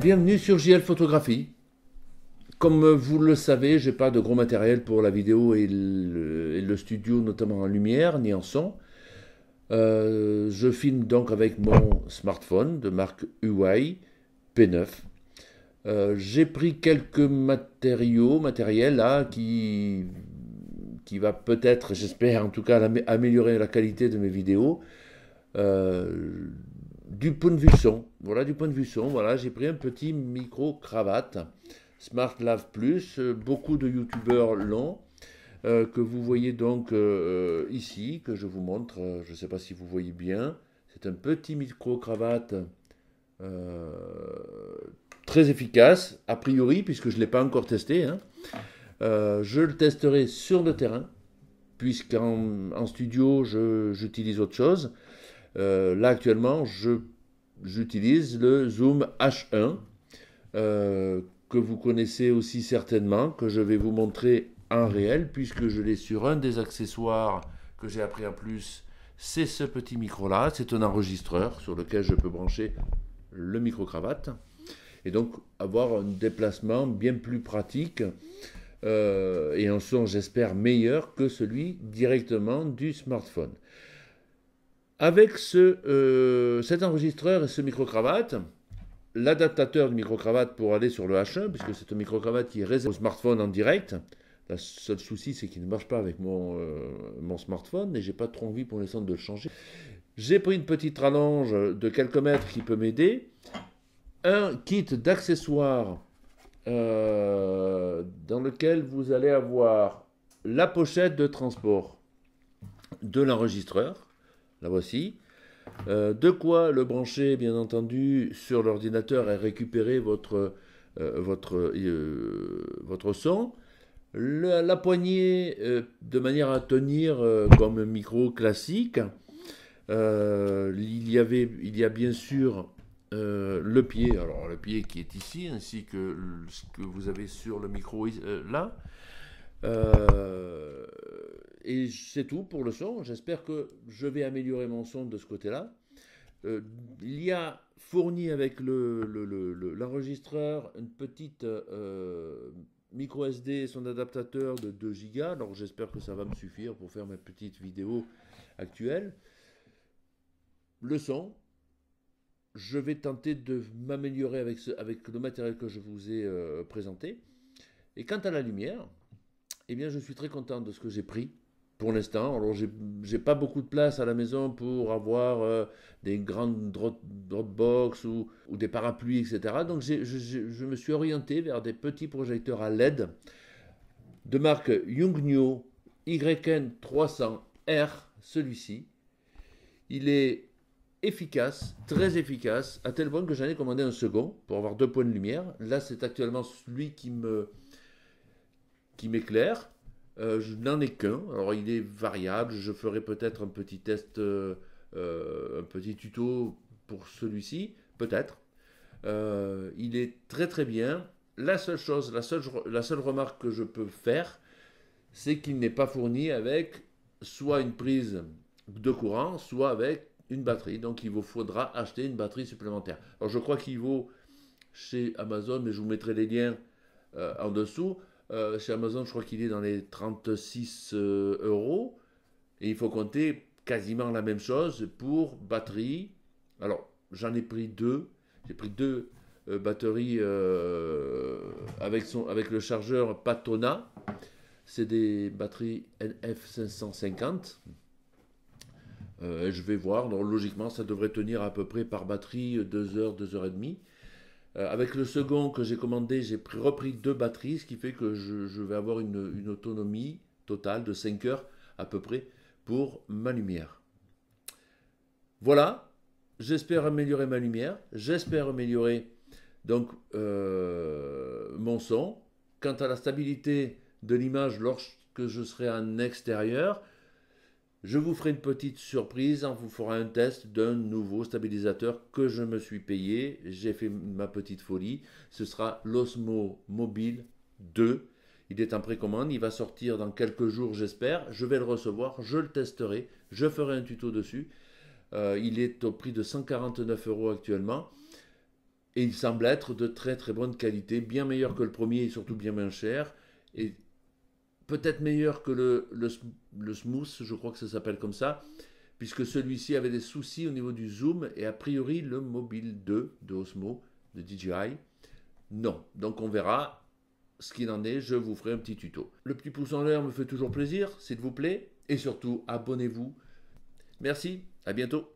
Bienvenue sur JL Photographie. Comme vous le savez, j'ai pas de gros matériel pour la vidéo et le, studio, notamment en lumière ni en son. Euh, je filme donc avec mon smartphone de marque Huawei P9 euh, j'ai pris quelques matériaux, matériels là, qui, qui va peut-être, j'espère en tout cas, améliorer la qualité de mes vidéos. Euh, du point de vue son, voilà, du point de vue son, voilà, j'ai pris un petit micro-cravate, Smart Plus, euh, beaucoup de youtubeurs l'ont, que vous voyez donc ici, que je vous montre, je ne sais pas si vous voyez bien, c'est un petit micro-cravate très efficace, a priori, puisque je ne l'ai pas encore testé. Hein. Euh, je le testerai sur le terrain, puisqu'en en studio, j'utilise autre chose. Euh, là, actuellement, je j'utilise le Zoom H1, euh, que vous connaissez aussi certainement, que je vais vous montrer en réel, puisque je l'ai sur un des accessoires que j'ai appris en plus. C'est ce petit micro-là, c'est un enregistreur sur lequel je peux brancher le micro-cravate et donc avoir un déplacement bien plus pratique euh, et un son, j'espère, meilleur que celui directement du smartphone. Avec ce, euh, cet enregistreur et ce micro-cravate, l'adaptateur du micro-cravate pour aller sur le H1, puisque c'est un micro-cravate qui est réservé au smartphone en direct, le seul souci, c'est qu'il ne marche pas avec mon, euh, mon smartphone et j'ai pas trop envie pour l'instant de le changer. J'ai pris une petite rallonge de quelques mètres qui peut m'aider un kit d'accessoires euh, dans lequel vous allez avoir la pochette de transport de l'enregistreur, la voici, euh, de quoi le brancher bien entendu sur l'ordinateur et récupérer votre, euh, votre, votre son, la poignée de manière à tenir comme un micro classique, il, y avait, il y a bien sûr euh, le pied, alors le pied qui est ici, ainsi que ce que vous avez sur le micro euh, là. Euh, et c'est tout pour le son. J'espère que je vais améliorer mon son de ce côté-là. il y a fourni avec l'enregistreur le, le, une petite micro SD, son adaptateur de 2 Go. Alors j'espère que ça va me suffire pour faire ma petite vidéo actuelle. Le son, je vais tenter de m'améliorer avec, le matériel que je vous ai euh, présenté. Et quant à la lumière, eh bien, je suis très content de ce que j'ai pris pour l'instant. Alors, j'ai pas beaucoup de place à la maison pour avoir euh, des grandes Dropbox ou, des parapluies, etc. Donc, je, me suis orienté vers des petits projecteurs à LED de marque Yungnuo YN300R, celui-ci. Il est efficace, très efficace, à tel point que j'en ai commandé un second pour avoir deux points de lumière. Là, c'est actuellement celui qui me qui m'éclaire. Euh, je n'en ai qu'un. Alors, il est variable. Je ferai peut-être un petit test, euh, euh, un petit tuto pour celui-ci, peut-être. il est très très bien. La seule chose, la seule, la seule remarque que je peux faire, c'est qu'il n'est pas fourni avec soit une prise de courant, soit avec une batterie. Donc il vous faudra acheter une batterie supplémentaire. Alors je crois qu'il vaut chez Amazon, mais je vous mettrai les liens euh, en dessous. Euh, chez Amazon, je crois qu'il est dans les 36 euh, euros. Et il faut compter quasiment la même chose pour batterie. Alors j'en ai pris deux. J'ai pris deux batteries avec, son, avec le chargeur Patona. C'est des batteries NF550. Euh, je vais voir, logiquement ça devrait tenir à peu près par batterie 2 euh, heures, 2 heures et demie. Euh, avec le second que j'ai commandé, j'ai repris deux batteries, ce qui fait que je, vais avoir une, autonomie totale de 5 heures à peu près pour ma lumière. Voilà, j'espère améliorer ma lumière, j'espère améliorer donc mon son. Quant à la stabilité de l'image lorsque je serai en extérieur, je vous ferai une petite surprise on vous fera un test d'un nouveau stabilisateur que je me suis payé. J'ai fait ma petite folie. Ce sera l'Osmo Mobile 2. Il est en précommande, il va sortir dans quelques jours j'espère. Je vais le recevoir, je le testerai, je ferai un tuto dessus. Euh, il est au prix de 149 euros actuellement. Et il semble être de très très bonne qualité, bien meilleur que le premier et surtout bien moins cher. Et peut-être meilleur que le, le, Smooth, je crois que ça s'appelle comme ça, puisque celui-ci avait des soucis au niveau du zoom et a priori le Mobile 2 de Osmo, de DJI. Non, donc on verra ce qu'il en est, je vous ferai un petit tuto. Le petit pouce en l'air me fait toujours plaisir, s'il vous plaît, et surtout abonnez-vous. Merci, à bientôt.